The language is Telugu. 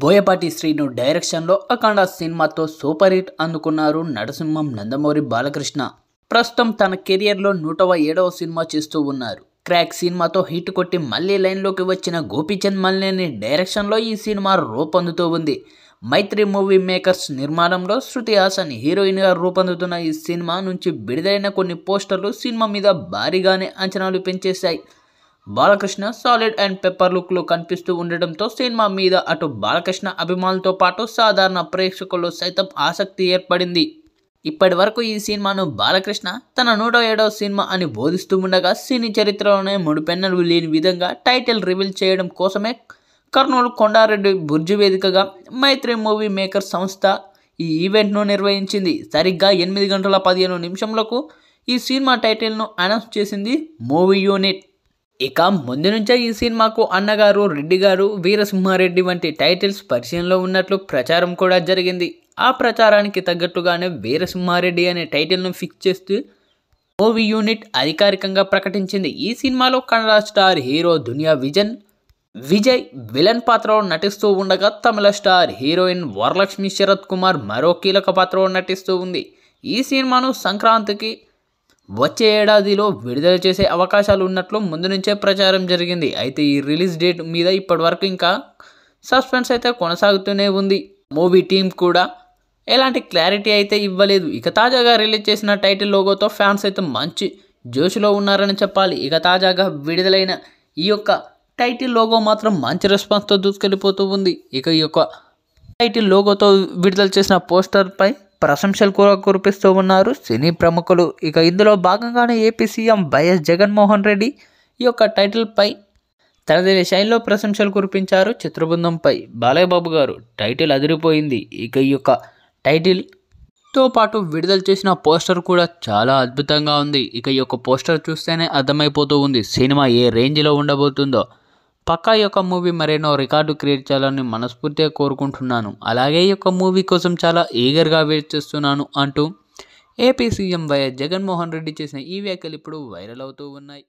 బోయపాటి శ్రీను డైరెక్షన్లో అఖండ సినిమాతో సూపర్ హిట్ అందుకున్నారు నరసింహం నందమూరి బాలకృష్ణ ప్రస్తుతం తన కెరియర్లో నూటవ ఏడవ సినిమా చేస్తూ ఉన్నారు క్రాక్ సినిమాతో హిట్ కొట్టి మళ్ళీ లైన్లోకి వచ్చిన గోపీచంద్ మల్లేని డైరెక్షన్లో ఈ సినిమా రూపొందుతూ ఉంది మైత్రి మూవీ మేకర్స్ నిర్మాణంలో శృతి హాసన్ హీరోయిన్గా రూపొందుతున్న ఈ సినిమా నుంచి బిడుదలైన కొన్ని పోస్టర్లు సినిమా మీద భారీగానే అంచనాలు పెంచేశాయి బాలకృష్ణ సాలిడ్ అండ్ పెప్పర్ లుక్లో కనిపిస్తూ ఉండడంతో సినిమా మీద అటు బాలకృష్ణ అభిమానులతో పాటు సాధారణ ప్రేక్షకుల్లో సైతం ఆసక్తి ఏర్పడింది ఇప్పటి వరకు ఈ సినిమాను బాలకృష్ణ తన నూట ఏడవ సినిమా అని బోధిస్తూ ఉండగా సినీ చరిత్రలోనే మూడు పెన్నులు లేని విధంగా టైటిల్ రివీల్ చేయడం కోసమే కర్నూలు కొండారెడ్డి బుర్జు వేదికగా మైత్రి మూవీ మేకర్ సంస్థ ఈ ఈవెంట్ను నిర్వహించింది సరిగ్గా ఎనిమిది గంటల పదిహేను నిమిషంలకు ఈ సినిమా టైటిల్ను అనౌన్స్ చేసింది మూవీ యూనిట్ ఇక ముందు నుంచే ఈ సినిమాకు అన్నగారు రెడ్డి గారు వీరసింహారెడ్డి వంటి టైటిల్స్ పరిచయంలో ఉన్నట్లు ప్రచారం కూడా జరిగింది ఆ ప్రచారానికి తగ్గట్టుగానే వీరసింహారెడ్డి అనే టైటిల్ను ఫిక్స్ చేస్తూ మూవీ యూనిట్ అధికారికంగా ప్రకటించింది ఈ సినిమాలో కన్నడ స్టార్ హీరో దునియా విజన్ విజయ్ విలన్ పాత్రలో నటిస్తూ ఉండగా తమిళ స్టార్ హీరోయిన్ వరలక్ష్మి శరత్ కుమార్ మరో కీలక పాత్రలో నటిస్తూ ఉంది ఈ సినిమాను సంక్రాంతికి వచ్చే ఏడాదిలో విడుదల చేసే అవకాశాలు ఉన్నట్లు ముందు నుంచే ప్రచారం జరిగింది అయితే ఈ రిలీజ్ డేట్ మీద ఇప్పటివరకు ఇంకా సస్పెన్స్ అయితే కొనసాగుతూనే ఉంది మూవీ టీం కూడా ఎలాంటి క్లారిటీ అయితే ఇవ్వలేదు ఇక తాజాగా రిలీజ్ చేసిన టైటిల్ లోగోతో ఫ్యాన్స్ అయితే మంచి జోషులో ఉన్నారని చెప్పాలి ఇక తాజాగా విడుదలైన ఈ యొక్క టైటిల్ లోగో మాత్రం మంచి రెస్పాన్స్తో దూసుకెళ్ళిపోతూ ఉంది ఇక ఈ యొక్క ఐటీ లోగోతో విడుదల చేసిన పోస్టర్పై ప్రశంసలు కూడా కురిపిస్తూ ఉన్నారు సినీ ప్రముఖులు ఇక ఇందులో భాగంగానే AP CM YS Jaganmohan Reddy ఈ యొక్క టైటిల్పై తనదైన శైలిలో ప్రశంసలు కురిపించారు చిత్రబృందంపై బాలయ్యబాబు గారు టైటిల్ అదిరిపోయింది ఇక ఈ యొక్క టైటిల్తో పాటు విడుదల చేసిన పోస్టర్ కూడా చాలా అద్భుతంగా ఉంది ఇక ఈ యొక్క పోస్టర్ చూస్తేనే అర్థమైపోతూ ఉంది సినిమా ఏ రేంజ్లో ఉండబోతుందో పక్కా యొక్క మూవీ మరెన్నో రికార్డు క్రియేట్ చేయాలని మనస్ఫూర్తిగా కోరుకుంటున్నాను అలాగే ఈ యొక్క మూవీ కోసం చాలా ఈగర్గా వెయిట్ చేస్తున్నాను అంటూ AP CM YS Jaganmohan Reddy చేసిన ఈ వ్యాఖ్యలు ఇప్పుడు వైరల్ అవుతూ ఉన్నాయి